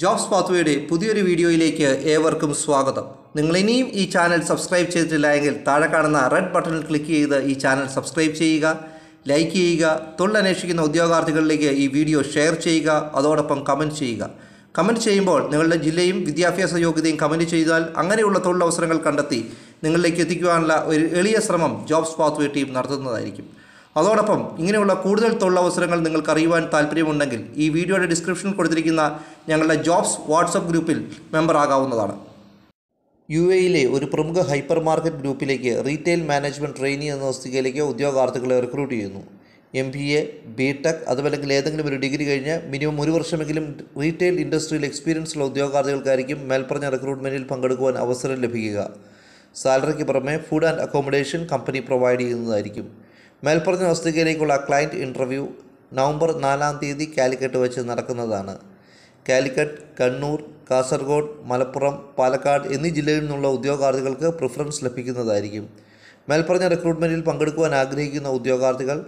jobs പാത്വേയുടെ പുതിയൊരു വീഡിയോയിലേക്ക് ഏവർക്കും സ്വാഗതം നിങ്ങൾ ഇനിയും ഈ ചാനൽ സബ്സ്ക്രൈബ് ചെയ്തിട്ടില്ല എങ്കിൽ താഴെ കാണുന്ന റെഡ് ബട്ടണിൽ ക്ലിക്ക് ചെയ്ത് ഈ ചാനൽ സബ്സ്ക്രൈബ് ചെയ്യുക ലൈക്ക് ചെയ്യുക തൊഴിലന്വേഷിക്കുന്ന ഉദ്യോഗാർത്ഥികളിലേക്ക് ഈ വീഡിയോ ഷെയർ ചെയ്യുക അതോടൊപ്പം കമൻറ്റ് ചെയ്യുക കമൻറ്റ് ചെയ്യുമ്പോൾ നിങ്ങളുടെ ജില്ലയും വിദ്യാഭ്യാസ യോഗ്യതയും കമൻറ്റ് ചെയ്താൽ അങ്ങനെയുള്ള തൊഴിലവസരങ്ങൾ കണ്ടെത്തി നിങ്ങളിലേക്ക് എത്തിക്കുവാനുള്ള ഒരു എളിയ ശ്രമം ജോബ്സ് പാത്വേ ടീം നടത്തുന്നതായിരിക്കും അതോടൊപ്പം ഇങ്ങനെയുള്ള കൂടുതൽ തൊഴിലവസരങ്ങൾ നിങ്ങൾക്ക് അറിയുവാൻ താല്പര്യമുണ്ടെങ്കിൽ ഈ വീഡിയോയുടെ ഡിസ്ക്രിപ്ഷനിൽ കൊടുത്തിരിക്കുന്ന ഞങ്ങളുടെ ജോബ്സ് വാട്സപ്പ് ഗ്രൂപ്പിൽ മെമ്പർ ആകാവുന്നതാണ് യു എയിലെ ഒരു പ്രമുഖ ഹൈപ്പർ മാർക്കറ്റ് ഗ്രൂപ്പിലേക്ക് റീറ്റെയിൽ മാനേജ്മെൻറ്റ് ട്രെയിനി എന്ന തസ്തികയിലേക്ക് ഉദ്യോഗാർത്ഥികളെ റിക്രൂട്ട് ചെയ്യുന്നു M B A B tech അതുമല്ലെങ്കിൽ ഏതെങ്കിലും ഒരു ഡിഗ്രി കഴിഞ്ഞ് മിനിമം ഒരു വർഷമെങ്കിലും റീറ്റെയിൽ ഇൻഡസ്ട്രിയിൽ എക്സ്പീരിയൻസ് ഉള്ള ഉദ്യോഗാർത്ഥികൾക്കായിരിക്കും മേൽപ്പറഞ്ഞ റിക്രൂട്ട്മെൻറ്റിൽ പങ്കെടുക്കുവാൻ അവസരം ലഭിക്കുക സാലറിക്ക് പുറമെ food and accommodation company provide ചെയ്യുന്നതായിരിക്കും മേൽപ്പറഞ്ഞ തസ്തികയിലേക്കുള്ള ക്ലയൻറ്റ് ഇൻ്റർവ്യൂ നവംബർ നാലാം തീയതി കാലിക്കറ്റ് വെച്ച് നടക്കുന്നതാണ് കാലിക്കറ്റ് കണ്ണൂർ കാസർഗോഡ് മലപ്പുറം പാലക്കാട് എന്നീ ജില്ലയിൽ നിന്നുള്ള ഉദ്യോഗാർത്ഥികൾക്ക് പ്രിഫറൻസ് ലഭിക്കുന്നതായിരിക്കും മേൽപ്പറഞ്ഞ റിക്രൂട്ട്മെൻറ്റിൽ പങ്കെടുക്കുവാൻ ആഗ്രഹിക്കുന്ന ഉദ്യോഗാർത്ഥികൾ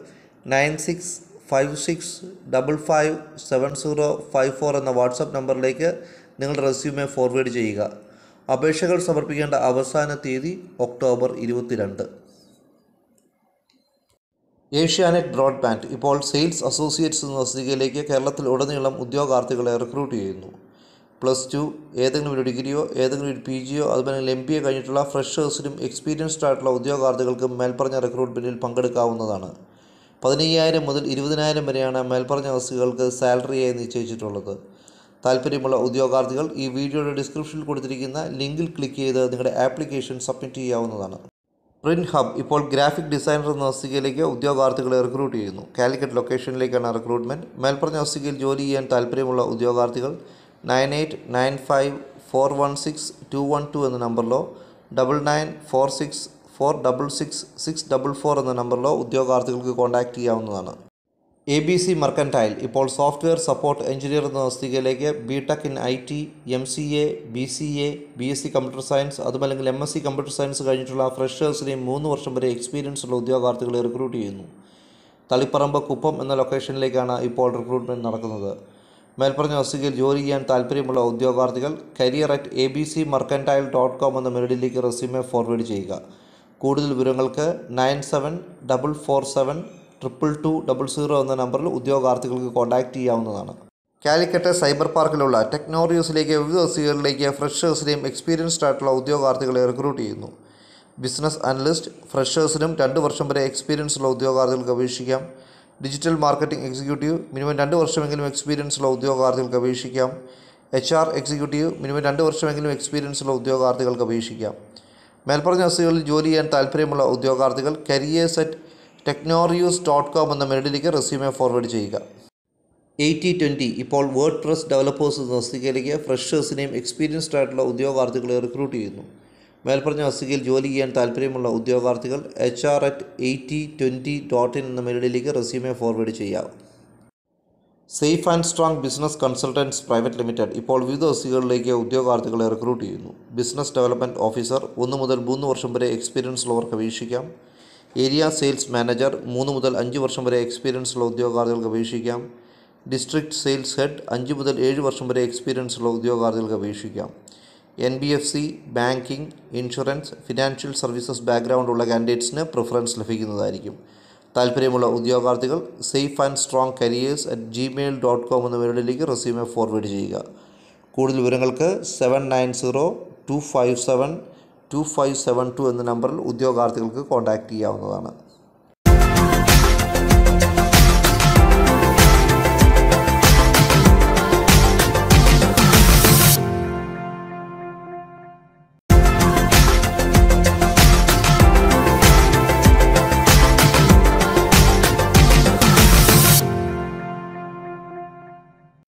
nine six five six double five seven zero five four എന്ന വാട്സപ്പ് നമ്പറിലേക്ക് നിങ്ങളുടെ റെസ്യൂമെ ഫോർവേഡ് ചെയ്യുക അപേക്ഷകൾ സമർപ്പിക്കേണ്ട അവസാന തീയതി ഒക്ടോബർ ഇരുപത്തിരണ്ട് ഏഷ്യാനെറ്റ് ബ്രോഡ്ബാൻഡ് ഇപ്പോൾ സെയിൽസ് അസോസിയേറ്റ്സ് എന്ന തസ്തികയിലേക്ക് കേരളത്തിൽ ഉടനീളം ഉദ്യോഗാർത്ഥികളെ റിക്രൂട്ട് ചെയ്യുന്നു പ്ലസ് ടു ഏതെങ്കിലും ഒരു ഡിഗ്രിയോ ഏതെങ്കിലും ഒരു പി ജിയോ അതുപോലെ എം ബി എ കഴിഞ്ഞിട്ടുള്ള ഫ്രഷേഴ്സിനും എക്സ്പീരിയൻസ്ഡ് ആയിട്ടുള്ള ഉദ്യോഗാർത്ഥികൾക്കും മേൽപ്പറഞ്ഞ റിക്രൂട്ട്മെൻറ്റിൽ പങ്കെടുക്കാവുന്നതാണ് പതിനയ്യായിരം മുതൽ ഇരുപതിനായിരം വരെയാണ് മേൽപ്പറഞ്ഞ തസ്തികൾക്ക് സാലറിയായി നിശ്ചയിച്ചിട്ടുള്ളത് താല്പര്യമുള്ള ഉദ്യോഗാർത്ഥികൾ ഈ വീഡിയോയുടെ ഡിസ്ക്രിപ്ഷനിൽ കൊടുത്തിരിക്കുന്ന ലിങ്കിൽ ക്ലിക്ക് ചെയ്ത് നിങ്ങളുടെ ആപ്ലിക്കേഷൻ സബ്മിറ്റ് ചെയ്യാവുന്നതാണ് പ്രിൻറ് ഹബ് ഇപ്പോൾ ഗ്രാഫിക് ഡിസൈനർ എന്ന തസ്തികയിലേക്ക് ഉദ്യോഗാർത്ഥികളെ റിക്രൂട്ട് ചെയ്യുന്നു കാലിക്കറ്റ് ലൊക്കേഷനിലേക്കാണ് റിക്രൂട്ട്മെൻറ്റ് മേൽപ്പറഞ്ഞ തസ്തികയിൽ ജോലി ചെയ്യാൻ താല്പര്യമുള്ള ഉദ്യോഗാർത്ഥികൾ nine eight nine five four one six two one two എന്ന നമ്പറിലോ double nine four six four double six six double four എന്ന നമ്പറിലോ ഉദ്യോഗാർത്ഥികൾക്ക് കോൺടാക്റ്റ് ചെയ്യാവുന്നതാണ് എ ബി സി മർക്കൻറ്റൈൽ ഇപ്പോൾ സോഫ്റ്റ്വെയർ സപ്പോർട്ട് എഞ്ചിനീയർ എന്ന തസ്തികയിലേക്ക് B tech in I T M C A B C A B S C computer science അതുമല്ലെങ്കിൽ M S C computer science കഴിഞ്ഞിട്ടുള്ള ഫ്രഷേഴ്സിനെയും മൂന്ന് വർഷം വരെ എക്സ്പീരിയൻസ് ഉള്ള ഉദ്യോഗാർത്ഥികളെ റിക്രൂട്ട് ചെയ്യുന്നു തളിപ്പറമ്പ് കുപ്പം എന്ന ലൊക്കേഷനിലേക്കാണ് ഇപ്പോൾ റിക്രൂട്ട്മെൻറ്റ് നടക്കുന്നത് മേൽപ്പറഞ്ഞ തസ്തികയിൽ ജോലി ചെയ്യാൻ താല്പര്യമുള്ള ഉദ്യോഗാർത്ഥികൾ career at A B C mercantile dot com എന്ന മെയിലിലേക്ക് റെസ്യൂമെ ഫോർവേഡ് ചെയ്യുക കൂടുതൽ വിവരങ്ങൾക്ക് nine seven double four seven triple two double zero എന്ന നമ്പറിൽ ഉദ്യോഗാർത്ഥികൾക്ക് കോൺടാക്റ്റ് ചെയ്യാവുന്നതാണ് കാലിക്കറ്റ് സൈബർ പാർക്കിലുള്ള ടെക്നോറിയസിലേക്ക് വിവിധ തസ്തികകളിലേക്ക് ഫ്രഷേഴ്സിനെയും എക്സ്പീരിയൻസ്ഡ് ആയിട്ടുള്ള ഉദ്യോഗാർത്ഥികളെ റിക്രൂട്ട് ചെയ്യുന്നു ബിസിനസ് അനലിസ്റ്റ് ഫ്രഷേഴ്സിനും രണ്ട് വർഷം വരെ എക്സ്പീരിയൻസ് ഉള്ള ഉദ്യോഗാർത്ഥികൾക്ക് അപേക്ഷിക്കാം ഡിജിറ്റൽ മാർക്കറ്റിംഗ് എക്സിക്യൂട്ടീവ് മിനിമം രണ്ട് വർഷമെങ്കിലും എക്സ്പീരിയൻസ് ഉള്ള ഉദ്യോഗാർത്ഥികൾക്ക് അപേക്ഷിക്കാം എച്ച് ആർ എക്സിക്യൂട്ടീവ് മിനിമം രണ്ട് വർഷമെങ്കിലും എക്സ്പീരിയൻസ് ഉള്ള ഉദ്യോഗാർത്ഥികൾക്ക് അപേക്ഷിക്കാം മേൽപ്പറഞ്ഞ വസ്തുക്കളിൽ ജോലി ചെയ്യാൻ താൽപ്പര്യമുള്ള ഉദ്യോഗാർത്ഥികൾ കരിയർ സെറ്റ് ടെക്നോറിയൂസ് ഡോട്ട് കോം എന്ന മെയിലിലേക്ക് റെസ്യൂമെ ഫോർവേഡ് ചെയ്യുക എയ്റ്റി ട്വൻറ്റി ഇപ്പോൾ വേർഡ് പ്രസ് ഡെവലപ്പേഴ്സ് എന്ന വസ്തുക്കയിലേക്ക് ഫ്രഷേഴ്സിനെയും എക്സ്പീരിയൻസ്ഡ് ആയിട്ടുള്ള ഉദ്യോഗാർത്ഥികളെ റിക്രൂട്ട് ചെയ്യുന്നു മേൽപ്പറഞ്ഞ വസ്തുക്കയിൽ ജോലി ചെയ്യാൻ താല്പര്യമുള്ള ഉദ്യോഗാർത്ഥികൾ H R at eighty twenty dot in എന്ന മെയിലിലേക്ക് റെസ്യൂമെ ഫോർവേഡ് ചെയ്യാം safe and strong business consultants private limited ഇപ്പോൾ വിവിധ വസ്തുക്കളിലേക്ക് ഉദ്യോഗാർത്ഥികളെ റിക്രൂട്ട് ചെയ്യുന്നു ബിസിനസ് ഡെവലപ്മെൻറ്റ് ഓഫീസർ ഒന്ന് മുതൽ മൂന്ന് വർഷം വരെ എക്സ്പീരിയൻസ് ഉള്ളവർക്ക് അപേക്ഷിക്കാം ഏരിയ സെയിൽസ് മാനേജർ മൂന്ന് മുതൽ അഞ്ച് വർഷം വരെ എക്സ്പീരിയൻസ് ഉള്ള ഉദ്യോഗാർത്ഥികൾക്ക് അപേക്ഷിക്കാം ഡിസ്ട്രിക്ട് സെയിൽസ് ഹെഡ് അഞ്ച് മുതൽ ഏഴ് വർഷം വരെ എക്സ്പീരിയൻസ് ഉള്ള ഉദ്യോഗാർത്ഥികൾക്ക് അപേക്ഷിക്കാം N B F C banking insurance financial services background ഉള്ള കാൻഡിഡേറ്റ്സിന് പ്രിഫറൻസ് ലഭിക്കുന്നതായിരിക്കും താല്പര്യമുള്ള ഉദ്യോഗാർത്ഥികൾ safe and strong careers at Gmail dot com എന്ന മെയിലിലേക്ക് റെസ്യൂമെ ഫോർവേഡ് ചെയ്യുക കൂടുതൽ വിവരങ്ങൾക്ക് seven nine zero two five seven two five seven two എന്ന നമ്പറിൽ ഉദ്യോഗാർത്ഥികൾക്ക് കോൺടാക്റ്റ് ചെയ്യാവുന്നതാണ്